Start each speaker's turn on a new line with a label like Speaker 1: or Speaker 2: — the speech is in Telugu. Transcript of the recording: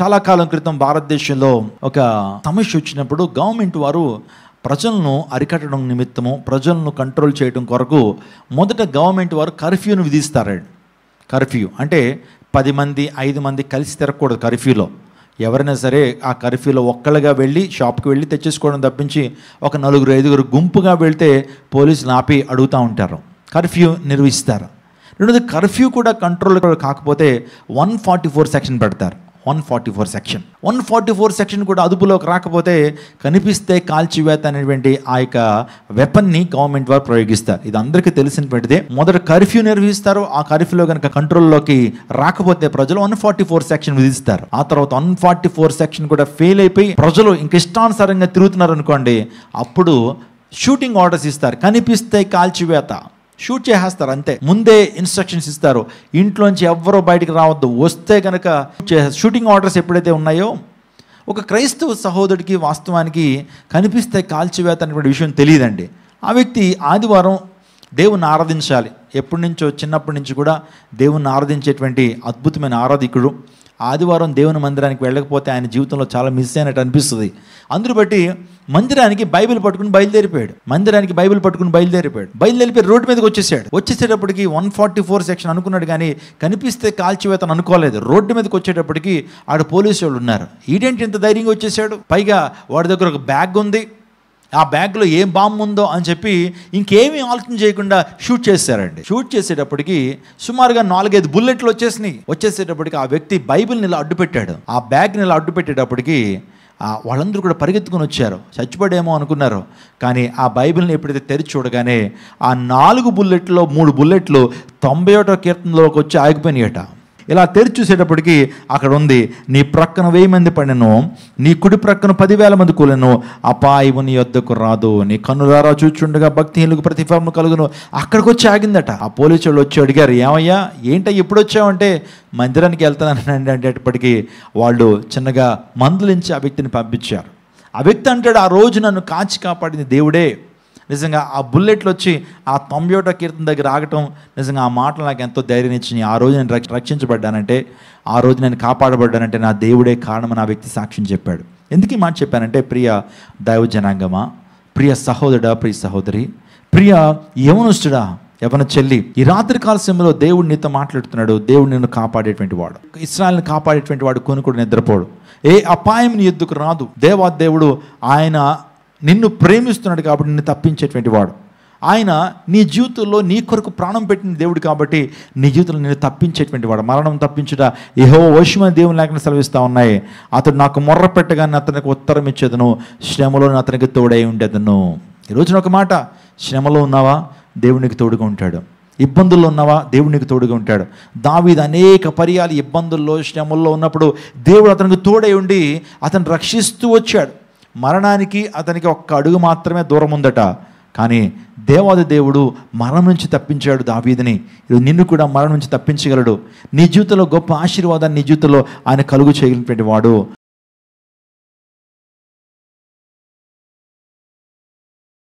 Speaker 1: చాలా కాలం క్రితం భారతదేశంలో ఒక సమస్య వచ్చినప్పుడు గవర్నమెంట్ వారు ప్రజలను అరికట్టడం నిమిత్తము ప్రజలను కంట్రోల్ చేయడం కొరకు మొదట గవర్నమెంట్ వారు కర్ఫ్యూను విధిస్తారండి కర్ఫ్యూ అంటే పది మంది ఐదు మంది కలిసి తిరగకూడదు కర్ఫ్యూలో ఎవరైనా సరే ఆ కర్ఫ్యూలో ఒక్కళ్ళగా వెళ్ళి షాప్కి వెళ్ళి తెచ్చేసుకోవడం తప్పించి ఒక నలుగురు ఐదుగురు గుంపుగా వెళ్తే పోలీసులు ఆపి అడుగుతూ ఉంటారు కర్ఫ్యూ నిర్వహిస్తారు రెండోది కర్ఫ్యూ కూడా కంట్రోల్ కాకపోతే వన్ ఫార్టీ ఫోర్ సెక్షన్ పెడతారు one forty four section one forty four section కూడా అదుపులోకి రాకపోతే కనిపిస్తే కాల్చివేత అనేటువంటి ఆ యొక్క వెపన్ని గవర్నమెంట్ వారు ప్రయోగిస్తారు ఇది అందరికీ తెలిసినటువంటిదే మొదట కర్ఫ్యూ నిర్వహిస్తారు ఆ కర్ఫ్యూలో కనుక కంట్రోల్లోకి రాకపోతే ప్రజలు వన్ ఫార్టీ ఫోర్ సెక్షన్ విధిస్తారు ఆ తర్వాత వన్ ఫార్టీ ఫోర్ సెక్షన్ కూడా ఫెయిల్ అయిపోయి ప్రజలు ఇంక ఇష్టానుసారంగా తిరుగుతున్నారు అనుకోండి అప్పుడు షూటింగ్ ఆర్డర్స్ ఇస్తారు కనిపిస్తే కాల్చివేత షూట్ చేసేస్తారు అంతే ముందే ఇన్స్ట్రక్షన్స్ ఇస్తారు ఇంట్లోంచి ఎవ్వరూ బయటకు రావద్దు వస్తే కనుక షూటింగ్ ఆర్డర్స్ ఎప్పుడైతే ఉన్నాయో ఒక క్రైస్తవ సహోదరుడికి వాస్తవానికి కనిపిస్తే కాల్చివేత అనేటువంటి విషయం తెలియదండి ఆ వ్యక్తి ఆదివారం దేవుని ఆరాధించాలి ఎప్పటి నుంచో చిన్నప్పటి నుంచి కూడా దేవుని ఆరాధించేటువంటి అద్భుతమైన ఆరాధికుడు ఆదివారం దేవుని మందిరానికి వెళ్ళకపోతే ఆయన జీవితంలో చాలా మిస్ అయినట్టు అనిపిస్తుంది అందును బట్టి మందిరానికి బైబిల్ పట్టుకుని బయలుదేరిపోయాడు మందిరానికి బైబిల్ పట్టుకుని బయలుదేరిపోయాడు బయలుదేరిపోయి రోడ్డు మీదకి వచ్చేసాడు వచ్చేసేటప్పటికి వన్ ఫార్టీ ఫోర్ సెక్షన్ అనుకున్నాడు కానీ కనిపిస్తే కాల్చివేతను అనుకోలేదు రోడ్డు మీదకి వచ్చేటప్పటికి ఆడ పోలీసు వాళ్ళు ఉన్నారు ఈడేంటి ఇంత ధైర్యంగా వచ్చేసాడు పైగా వాడి దగ్గర ఒక బ్యాగ్ ఉంది ఆ బ్యాగ్లో ఏం బాంబు ఉందో అని చెప్పి ఇంకేమీ ఆలోచన చేయకుండా షూట్ చేశారండి షూట్ చేసేటప్పటికి సుమారుగా నాలుగైదు బుల్లెట్లు వచ్చేసినాయి వచ్చేసేటప్పటికి ఆ వ్యక్తి బైబిల్ని ఇలా అడ్డుపెట్టాడు ఆ బ్యాగ్ని ఇలా అడ్డుపెట్టేటప్పటికి వాళ్ళందరూ కూడా పరిగెత్తుకుని వచ్చారు చచ్చిపడేమో అనుకున్నారు కానీ ఆ బైబిల్ని ఎప్పుడైతే తెరిచి చూడగానే ఆ నాలుగు బుల్లెట్లో మూడు బుల్లెట్లు తొంభై ఒకటో కీర్తనలోకి వచ్చి ఆగిపోయినాయట ఇలా తెరిచూసేటప్పటికీ అక్కడ ఉంది నీ ప్రక్కన వెయ్యి మంది పడినను నీ కుడి ప్రక్కన పదివేల మంది కూలను అపాయము నీ వద్దకు రాదు నీ కన్నులారా చూచుండగా భక్తిహీనులకు ప్రతిఫలం కలుగును అక్కడికి వచ్చి ఆగిందట ఆ పోలీసు వాళ్ళు వచ్చి అడిగారు ఏమయ్యా ఏంట ఎప్పుడు వచ్చావంటే మందిరానికి వెళ్తానని అనేటప్పటికీ వాళ్ళు చిన్నగా మందులించి ఆ వ్యక్తిని పంపించారు ఆ వ్యక్తి అంటాడు ఆ రోజు నన్ను కాచి కాపాడింది దేవుడే నిజంగా ఆ బుల్లెట్లు వచ్చి ఆ తొంభై ఒకటో కీర్తన దగ్గర ఆగటం నిజంగా ఆ మాటలు నాకు ఎంతో ధైర్యం ఇచ్చింది ఆ రోజు నేను రక్షించబడ్డానంటే ఆ రోజు నేను కాపాడబడ్డానంటే నా దేవుడే కారణం నా వ్యక్తి సాక్ష్యం చెప్పాడు ఎందుకు ఈ మాట చెప్పానంటే ప్రియ దైవ జనాంగమా ప్రియ సహోదరుడా ప్రియ సహోదరి ప్రియ యవనుష్టుడా ఎవన చెల్లి ఈ కాల సమయంలో దేవుడు నీతో మాట్లాడుతున్నాడు దేవుడు నిన్ను కాపాడేటువంటి వాడు ఇస్రాయల్ని కాపాడేటువంటి వాడు కొనుక్కుడు నిద్రపోడు ఏ అపాయం నీ ఎద్దుకు రాదు దేవా దేవుడు ఆయన నిన్ను ప్రేమిస్తున్నాడు కాబట్టి నిన్ను తప్పించేటువంటి వాడు ఆయన నీ జీవితంలో నీ కొరకు ప్రాణం పెట్టిన దేవుడు కాబట్టి నీ జీవితంలో నేను తప్పించేటువంటి వాడు మరణం తప్పించుట ఏహో వశమైన దేవుని లేకుండా సెలవిస్తూ ఉన్నాయి అతడు నాకు మొర్ర పెట్టగానే అతనికి ఉత్తరం ఇచ్చేదను శ్రమలో అతనికి తోడై ఉండేదను ఈరోజు ఒక మాట శ్రమలో ఉన్నావా దేవునికి తోడుగా ఉంటాడు ఇబ్బందుల్లో ఉన్నావా దేవునికి తోడుగా ఉంటాడు దావీది అనేక పర్యాలు ఇబ్బందుల్లో శ్రమల్లో ఉన్నప్పుడు దేవుడు అతనికి తోడై ఉండి అతను రక్షిస్తూ వచ్చాడు మరణానికి అతనికి ఒక్క అడుగు మాత్రమే దూరం ఉందట కానీ దేవాది దేవుడు మరణం నుంచి తప్పించాడు దావీదిని నిన్ను కూడా మరణం నుంచి తప్పించగలడు నీ జీవితంలో గొప్ప ఆశీర్వాదాన్ని నీ జీవితంలో ఆయన కలుగు చేయగలిగినటువంటి వాడు